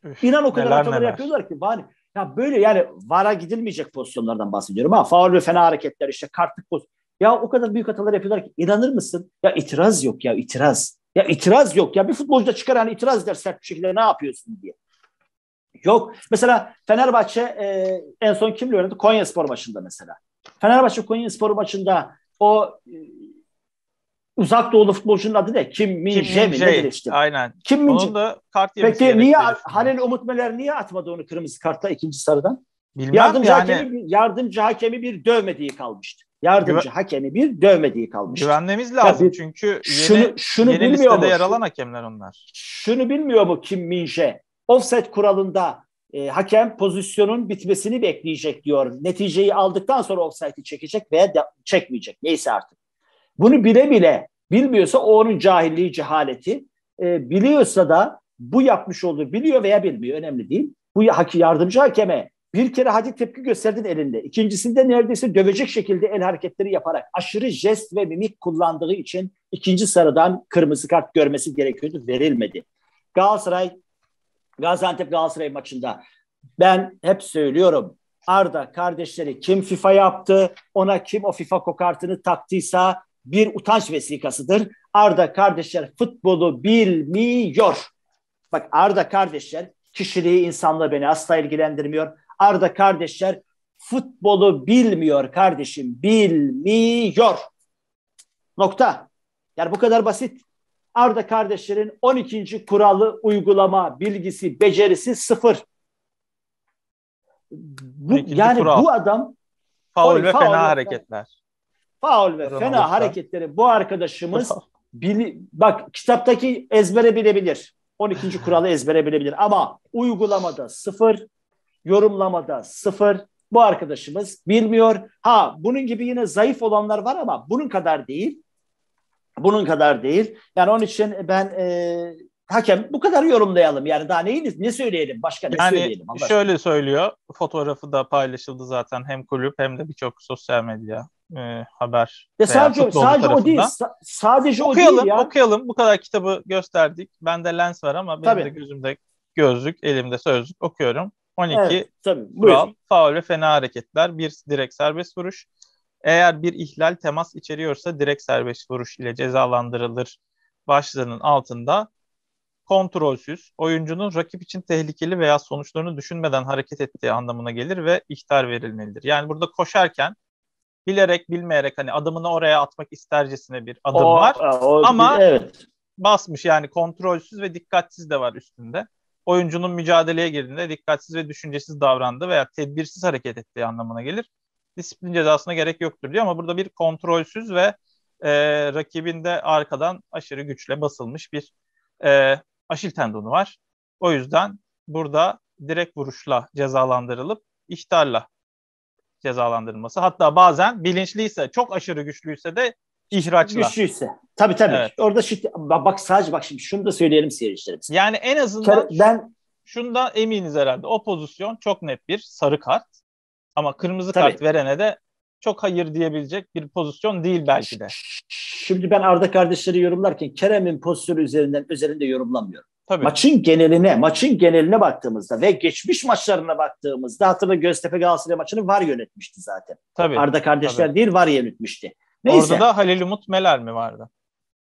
Üf, İnan o kadar neler, hatalar neler. yapıyorlar ki bari ya böyle yani vara gidilmeyecek pozisyonlardan bahsediyorum ha. Faul ve fena hareketler işte kartlık poz. Ya o kadar büyük hatalar yapıyorlar ki inanır mısın? Ya itiraz yok ya itiraz. Ya itiraz yok. Ya bir futbolcu da çıkar hani itiraz eder sert bir şekilde ne yapıyorsun diye. Yok. Mesela Fenerbahçe e, en son kimle oynadı? Konya Spor maçında mesela. Fenerbahçe Konya Spor maçında o e, uzak doğulu futbolcunun adı ne? Kim Min Kim Jae mi? Nedir işte? Aynen. Kim Min Jae? da kart yemesi Peki niye Halil Umut Meler niye atmadı onu kırmızı kartta ikinci sarıdan? Bilmem yardımcı yani. hakemi yardımcı hakemi bir dövmediği kalmıştı. Yardımcı Güven... hakemi bir dövmediği kalmış. Güvenmemiz lazım Tabii, çünkü yeni, şunu, şunu yeni bilmiyor listede mu? yer hakemler onlar. Şunu bilmiyor mu Kim Minje? Offset kuralında e, hakem pozisyonun bitmesini bekleyecek diyor. Neticeyi aldıktan sonra offseti çekecek veya de, çekmeyecek. Neyse artık. Bunu bile bile bilmiyorsa o onun cahilliği, cehaleti. E, biliyorsa da bu yapmış olduğu biliyor veya bilmiyor. Önemli değil. Bu yardımcı hakeme bir kere hadi tepki gösterdin elinde. İkincisinde neredeyse dövecek şekilde el hareketleri yaparak aşırı jest ve mimik kullandığı için ikinci sarıdan kırmızı kart görmesi gerekiyordu. Verilmedi. Galatasaray Gaziantep Galatasaray maçında ben hep söylüyorum Arda kardeşleri kim FIFA yaptı ona kim o FIFA kokartını taktıysa bir utanç vesikasıdır. Arda kardeşler futbolu bilmiyor. Bak Arda kardeşler kişiliği insanla beni asla ilgilendirmiyor. Arda kardeşler futbolu bilmiyor kardeşim. Bilmiyor. Nokta. Yani bu kadar basit. Arda kardeşlerin 12. kuralı uygulama bilgisi, becerisi sıfır. Bu, yani kural. bu adam faul ve faul fena ve, hareketler. Faul ve Kırın fena olursa. hareketleri bu arkadaşımız bili, bak kitaptaki ezbere bilebilir. 12. kuralı ezbere bilebilir ama uygulamada sıfır yorumlamada sıfır. Bu arkadaşımız bilmiyor. Ha bunun gibi yine zayıf olanlar var ama bunun kadar değil. Bunun kadar değil. Yani onun için ben e, hakem bu kadar yorumlayalım. Yani daha neyi ne söyleyelim? Başka ne yani söyleyelim? Allah şöyle söylüyor. Fotoğrafı da paylaşıldı zaten hem kulüp hem de birçok sosyal medya e, haber. Ya sadece sadece o değil. Sa- sadece okuyalım, o değil ya. Okuyalım. Bu kadar kitabı gösterdik. Bende lens var ama benim Tabii. de gözümde gözlük, elimde sözlük okuyorum. 12 evet, tabii, faul ve fena hareketler, bir direkt serbest vuruş. Eğer bir ihlal temas içeriyorsa direkt serbest vuruş ile cezalandırılır başlığının altında kontrolsüz, oyuncunun rakip için tehlikeli veya sonuçlarını düşünmeden hareket ettiği anlamına gelir ve ihtar verilmelidir. Yani burada koşarken bilerek bilmeyerek hani adımını oraya atmak istercesine bir adım o, var. O, ama evet. basmış yani kontrolsüz ve dikkatsiz de var üstünde oyuncunun mücadeleye girdiğinde dikkatsiz ve düşüncesiz davrandı veya tedbirsiz hareket ettiği anlamına gelir. Disiplin cezasına gerek yoktur diyor ama burada bir kontrolsüz ve e, rakibinde arkadan aşırı güçle basılmış bir e, aşil tendonu var. O yüzden burada direkt vuruşla cezalandırılıp ihtarla cezalandırılması. Hatta bazen bilinçliyse, çok aşırı güçlüyse de İhraçla. Güçlüyse. Tabii tabii. Evet. Orada şu bak sadece bak şimdi şunu da söyleyelim seyircilerimiz. Yani en azından ben şundan eminiz herhalde. O pozisyon çok net bir sarı kart. Ama kırmızı tabii. kart verene de çok hayır diyebilecek bir pozisyon değil belki de. Şimdi ben Arda kardeşleri yorumlarken Kerem'in pozisyonu üzerinden üzerinde yorumlamıyorum. Tabii. Maçın geneline, maçın geneline baktığımızda ve geçmiş maçlarına baktığımızda hatırla Göztepe Galatasaray maçını var yönetmişti zaten. Tabii. Arda kardeşler Tabii. değil var yönetmişti. Neyse. Orada da Halil Umut Meler mi vardı?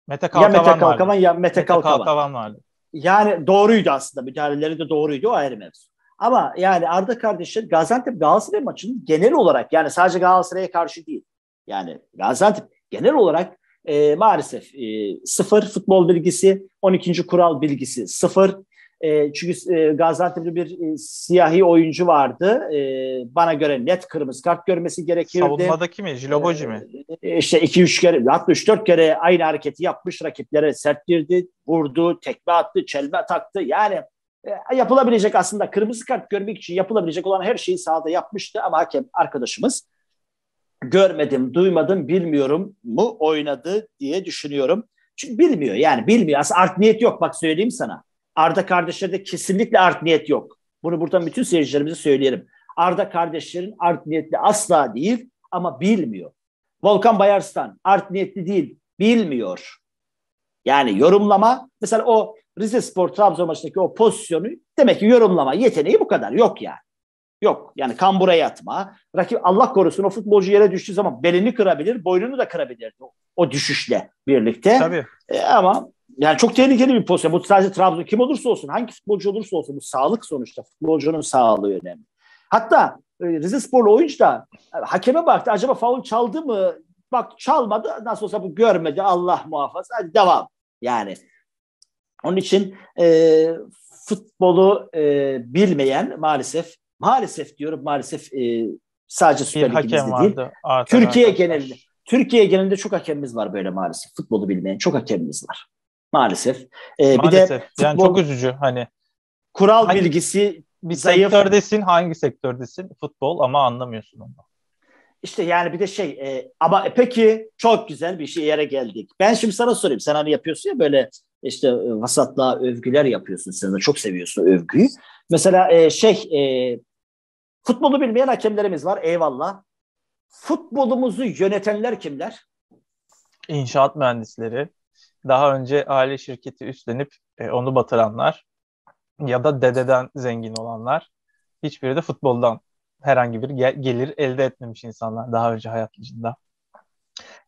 Mete Kalkavan, ya Mete Kalkavan vardı. ya Mete, Mete Kalkavan. Kalkavan vardı. Yani doğruydu aslında. Müdahaleleri de doğruydu. O ayrı mevzu. Ama yani Arda kardeşler Gaziantep Galatasaray maçının genel olarak yani sadece Galatasaray'a karşı değil. Yani Gaziantep genel olarak e, maalesef e, sıfır futbol bilgisi, 12. kural bilgisi sıfır. E, çünkü e, Gaziantep'te bir e, siyahi oyuncu vardı. E, bana göre net kırmızı kart görmesi gerekirdi. Savunmadaki mi? Jiloboji e, mi? E, işte 2-3 kere hatta 3-4 kere aynı hareketi yapmış rakiplere sert girdi, vurdu, tekme attı, çelme taktı. Yani e, yapılabilecek aslında kırmızı kart görmek için yapılabilecek olan her şeyi sahada yapmıştı ama hakem arkadaşımız görmedim, duymadım, bilmiyorum mu oynadı diye düşünüyorum. Çünkü bilmiyor yani bilmiyor. Aslında art niyet yok bak söyleyeyim sana. Arda kardeşlerde kesinlikle art niyet yok. Bunu buradan bütün seyircilerimize söyleyelim. Arda kardeşlerin art niyetli asla değil ama bilmiyor. Volkan Bayarslan art niyetli değil, bilmiyor. Yani yorumlama, mesela o Rize Spor Trabzon maçındaki o pozisyonu demek ki yorumlama yeteneği bu kadar. Yok yani. Yok. Yani kambura atma, Rakip Allah korusun o futbolcu yere düştüğü zaman belini kırabilir, boynunu da kırabilir o, o düşüşle birlikte. Tabii. E, ama yani çok tehlikeli bir pozisyon. Bu sadece Trabzon kim olursa olsun, hangi futbolcu olursa olsun bu sağlık sonuçta. Futbolcunun sağlığı önemli. Hatta ee, Rize Sporlu oyuncu da e, hakeme baktı. Acaba faul çaldı mı? Bak çalmadı. Nasıl olsa bu görmedi. Allah muhafaza. Hadi devam. Yani onun için e, futbolu e, bilmeyen maalesef maalesef diyorum maalesef e, sadece Süper Lig'imizde değil. Vardı, Türkiye arkadaşlar. genelinde Türkiye genelinde çok hakemimiz var böyle maalesef. Futbolu bilmeyen çok hakemimiz var. Maalesef. E, maalesef. Bir de futbol, yani çok üzücü hani kural hani, bilgisi bir zayıf. sektördesin hangi sektördesin futbol ama anlamıyorsun onu. İşte yani bir de şey e, ama e, peki çok güzel bir şey yere geldik. Ben şimdi sana sorayım. Sen hani yapıyorsun ya böyle işte e, vasatla övgüler yapıyorsun. Sen de çok seviyorsun övgüyü. Mesela e, şey e, futbolu bilmeyen hakemlerimiz var. Eyvallah. Futbolumuzu yönetenler kimler? İnşaat mühendisleri. Daha önce aile şirketi üstlenip e, onu batıranlar ya da dededen zengin olanlar. Hiçbiri de futboldan herhangi bir gel- gelir elde etmemiş insanlar daha önce hayatlarında.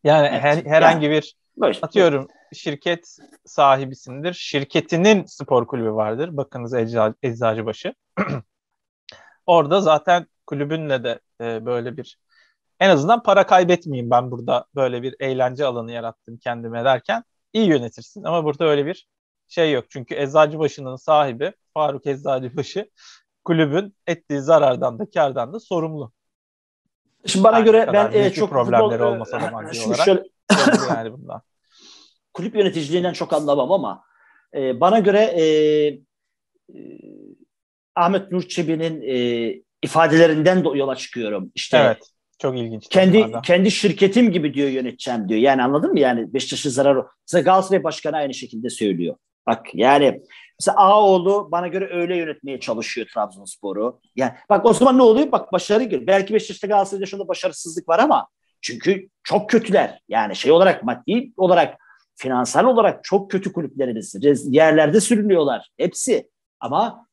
Yani her, herhangi bir atıyorum şirket sahibisindir. Şirketinin spor kulübü vardır. Bakınız Eczacı, Eczacıbaşı. Orada zaten kulübünle de e, böyle bir en azından para kaybetmeyeyim ben burada böyle bir eğlence alanı yarattım kendime derken iyi yönetirsin ama burada öyle bir şey yok. Çünkü Eczacıbaşı'nın sahibi Faruk Eczacıbaşı kulübün ettiği zarardan da kardan da sorumlu. Şimdi bana yani göre ben e, çok problemleri futbol, e, olmasa da maddi olarak şöyle, yani bundan. kulüp yöneticiliğinden çok anlamam ama e, bana göre e, e, Ahmet Nur Çebi'nin e, ifadelerinden de yola çıkıyorum. İşte evet. Çok ilginç. Kendi tarzı. kendi şirketim gibi diyor yöneteceğim diyor. Yani anladın mı? Yani Beşiktaş'ın zararı. Mesela Galatasaray Başkanı aynı şekilde söylüyor. Bak yani mesela Ağoğlu bana göre öyle yönetmeye çalışıyor Trabzonspor'u. Yani bak o zaman ne oluyor? Bak başarı gör. Belki Beşiktaş'ta Galatasaray'da şu anda başarısızlık var ama çünkü çok kötüler. Yani şey olarak maddi olarak finansal olarak çok kötü kulüplerimiz. Yerlerde sürünüyorlar hepsi. Ama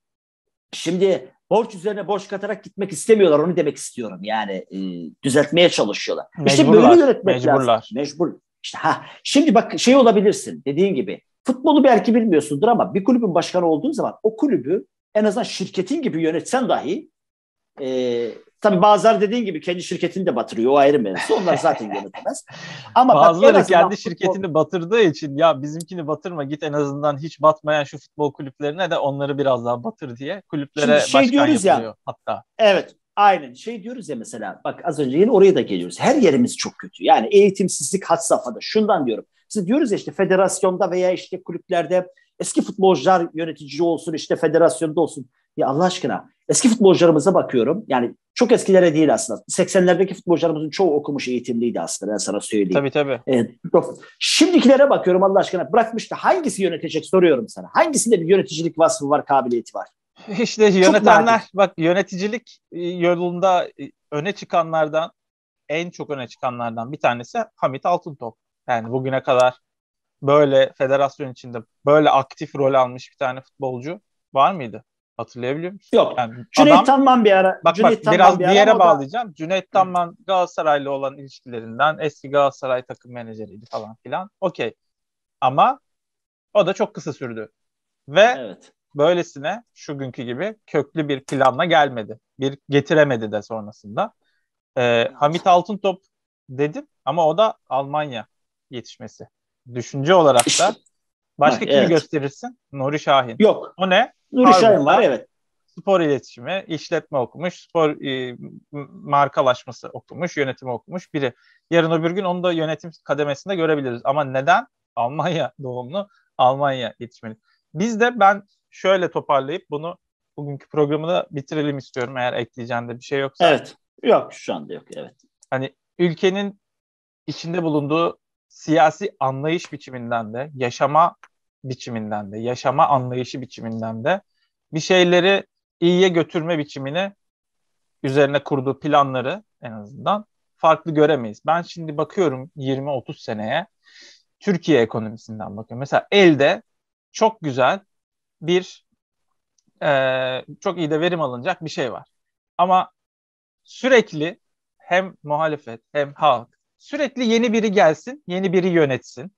şimdi borç üzerine borç katarak gitmek istemiyorlar. Onu demek istiyorum. Yani e, düzeltmeye çalışıyorlar. Mecburlar, işte böyle yönetmek mecburlar. lazım. Mecbur. İşte ha şimdi bak şey olabilirsin dediğin gibi Futbolu belki bilmiyorsundur ama bir kulübün başkanı olduğun zaman o kulübü en azından şirketin gibi yönetsen dahi e, tabii bazıları dediğin gibi kendi şirketini de batırıyor. O ayrı mevzu. Onlar zaten yönetemez. Ama bazıları bak, kendi futbol... şirketini batırdığı için ya bizimkini batırma git en azından hiç batmayan şu futbol kulüplerine de onları biraz daha batır diye kulüplere Şimdi şey başkan diyoruz yapılıyor ya, hatta. Evet. Aynen şey diyoruz ya mesela bak az önce yine oraya da geliyoruz. Her yerimiz çok kötü. Yani eğitimsizlik had safhada. Şundan diyorum. İşte diyoruz ya işte federasyonda veya işte kulüplerde eski futbolcular yönetici olsun işte federasyonda olsun. Ya Allah aşkına eski futbolcularımıza bakıyorum. Yani çok eskilere değil aslında. 80'lerdeki futbolcularımızın çoğu okumuş eğitimliydi aslında ben sana söyleyeyim. Tabii tabii. Evet, şimdikilere bakıyorum Allah aşkına bırakmış da hangisi yönetecek soruyorum sana. Hangisinde bir yöneticilik vasfı var, kabiliyeti var? İşte yönetenler bak yöneticilik e, yolunda e, öne çıkanlardan en çok öne çıkanlardan bir tanesi Hamit Altıntop. Yani bugüne kadar böyle federasyon içinde böyle aktif rol almış bir tane futbolcu var mıydı? Hatırlayabiliyor musun? Yok. Yani Cüneyt adam, Tanman bir ara. Bak Cüneyt bak biraz bir yere bağlayacağım. Da... Cüneyt Tanman Galatasaray'la olan ilişkilerinden eski Galatasaray takım menajeriydi falan filan. Okey. Ama o da çok kısa sürdü. Ve evet. böylesine şu günkü gibi köklü bir planla gelmedi. Bir getiremedi de sonrasında. Ee, Hamit Altıntop dedim ama o da Almanya yetişmesi. Düşünce olarak da başka ha, kimi evet. gösterirsin? Nuri Şahin. Yok. O ne? Nuri Harvard'da Şahin var evet. Spor iletişimi, işletme okumuş, spor e, markalaşması okumuş, yönetimi okumuş biri. Yarın öbür gün onu da yönetim kademesinde görebiliriz. Ama neden? Almanya doğumlu, Almanya yetişmeli. Biz de ben şöyle toparlayıp bunu bugünkü programı da bitirelim istiyorum eğer ekleyeceğin bir şey yoksa. Evet. Yok şu anda yok evet. Hani ülkenin içinde bulunduğu siyasi anlayış biçiminden de, yaşama biçiminden de, yaşama anlayışı biçiminden de bir şeyleri iyiye götürme biçimini üzerine kurduğu planları en azından farklı göremeyiz. Ben şimdi bakıyorum 20-30 seneye Türkiye ekonomisinden bakıyorum. Mesela elde çok güzel bir e, çok iyi de verim alınacak bir şey var. Ama sürekli hem muhalefet hem halk Sürekli yeni biri gelsin, yeni biri yönetsin.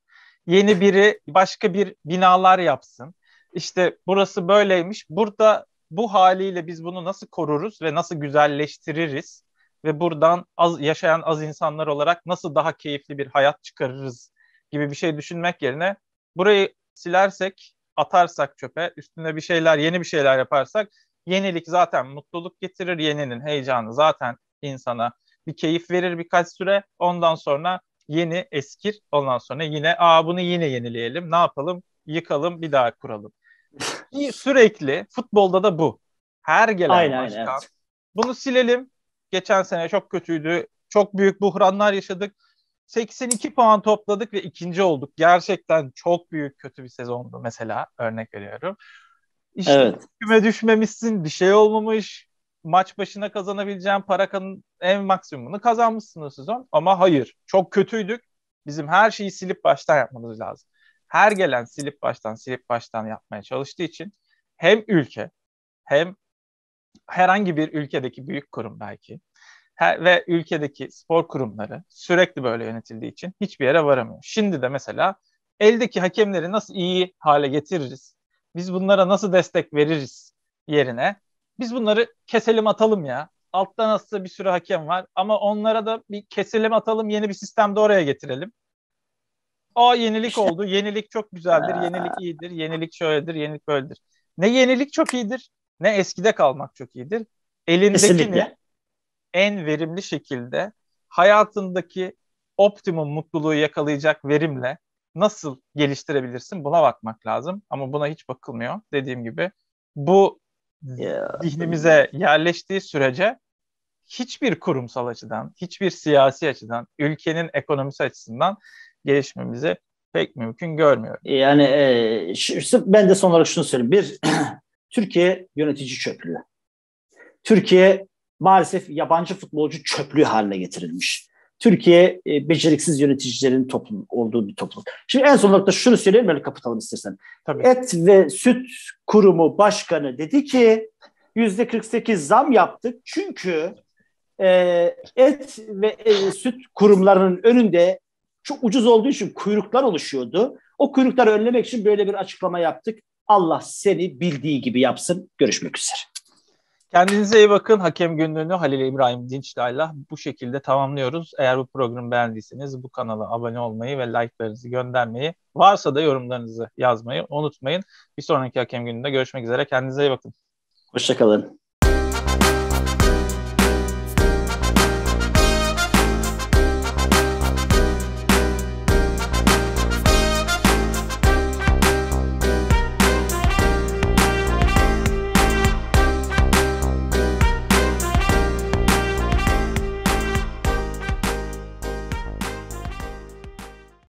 Yeni biri başka bir binalar yapsın. İşte burası böyleymiş. Burada bu haliyle biz bunu nasıl koruruz ve nasıl güzelleştiririz ve buradan az yaşayan az insanlar olarak nasıl daha keyifli bir hayat çıkarırız gibi bir şey düşünmek yerine burayı silersek, atarsak çöpe, üstüne bir şeyler, yeni bir şeyler yaparsak yenilik zaten mutluluk getirir, yeninin heyecanı zaten insana bir keyif verir birkaç süre. Ondan sonra yeni eskir. Ondan sonra yine aa bunu yine yenileyelim. Ne yapalım? Yıkalım bir daha kuralım. sürekli futbolda da bu. Her gelen aynen, başkan. Aynen, evet. Bunu silelim. Geçen sene çok kötüydü. Çok büyük buhranlar yaşadık. 82 puan topladık ve ikinci olduk. Gerçekten çok büyük kötü bir sezondu mesela örnek veriyorum. İşte evet. küme düşmemişsin, bir şey olmamış, maç başına kazanabileceğin parakanın en maksimumunu kazanmışsınız sezon. Ama hayır. Çok kötüydük. Bizim her şeyi silip baştan yapmamız lazım. Her gelen silip baştan silip baştan yapmaya çalıştığı için hem ülke hem herhangi bir ülkedeki büyük kurum belki ve ülkedeki spor kurumları sürekli böyle yönetildiği için hiçbir yere varamıyor. Şimdi de mesela eldeki hakemleri nasıl iyi hale getiririz? Biz bunlara nasıl destek veririz yerine biz bunları keselim atalım ya. Altta nasıl bir sürü hakem var ama onlara da bir keselim atalım yeni bir sistemde oraya getirelim. Aa yenilik oldu. Yenilik çok güzeldir. Yenilik iyidir. Yenilik şöyledir. Yenilik böyledir. Ne yenilik çok iyidir ne eskide kalmak çok iyidir. Elindekini en verimli şekilde hayatındaki optimum mutluluğu yakalayacak verimle nasıl geliştirebilirsin buna bakmak lazım. Ama buna hiç bakılmıyor. Dediğim gibi bu zihnimize yerleştiği sürece hiçbir kurumsal açıdan, hiçbir siyasi açıdan, ülkenin ekonomisi açısından gelişmemizi pek mümkün görmüyorum. Yani e, şu, ben de son olarak şunu söyleyeyim. Bir, Türkiye yönetici çöplüğü. Türkiye maalesef yabancı futbolcu çöplüğü haline getirilmiş. Türkiye e, beceriksiz yöneticilerin toplum olduğu bir toplum. Şimdi en son da şunu söyleyeyim öyle kapatalım istersen. Tabii. Et ve Süt Kurumu Başkanı dedi ki yüzde 48 zam yaptık çünkü e, et ve e, süt kurumlarının önünde çok ucuz olduğu için kuyruklar oluşuyordu. O kuyrukları önlemek için böyle bir açıklama yaptık. Allah seni bildiği gibi yapsın. Görüşmek üzere. Kendinize iyi bakın. Hakem günlüğünü Halil İbrahim Dinçlay'la bu şekilde tamamlıyoruz. Eğer bu programı beğendiyseniz bu kanala abone olmayı ve like'larınızı göndermeyi, varsa da yorumlarınızı yazmayı unutmayın. Bir sonraki hakem gününde görüşmek üzere. Kendinize iyi bakın. Hoşçakalın.